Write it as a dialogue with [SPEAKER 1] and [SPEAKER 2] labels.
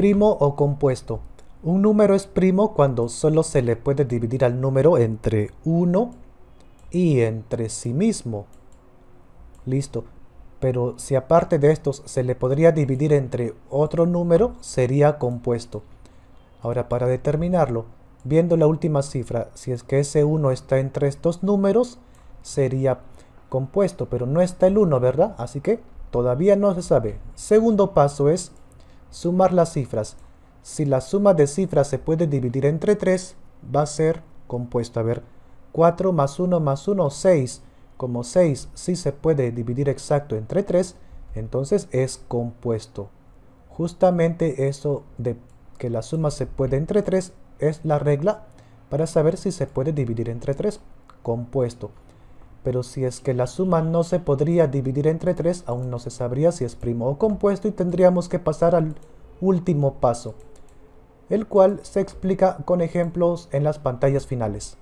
[SPEAKER 1] primo o compuesto. Un número es primo cuando solo se le puede dividir al número entre 1 y entre sí mismo. Listo. Pero si aparte de estos se le podría dividir entre otro número, sería compuesto. Ahora, para determinarlo, viendo la última cifra, si es que ese 1 está entre estos números, sería compuesto, pero no está el 1, ¿verdad? Así que todavía no se sabe. Segundo paso es sumar las cifras. Si la suma de cifras se puede dividir entre 3, va a ser compuesto A ver, 4 más 1 más 1, 6. Como 6 sí se puede dividir exacto entre 3, entonces es compuesto. Justamente eso de que la suma se puede entre 3 es la regla para saber si se puede dividir entre 3, compuesto pero si es que la suma no se podría dividir entre 3, aún no se sabría si es primo o compuesto y tendríamos que pasar al último paso, el cual se explica con ejemplos en las pantallas finales.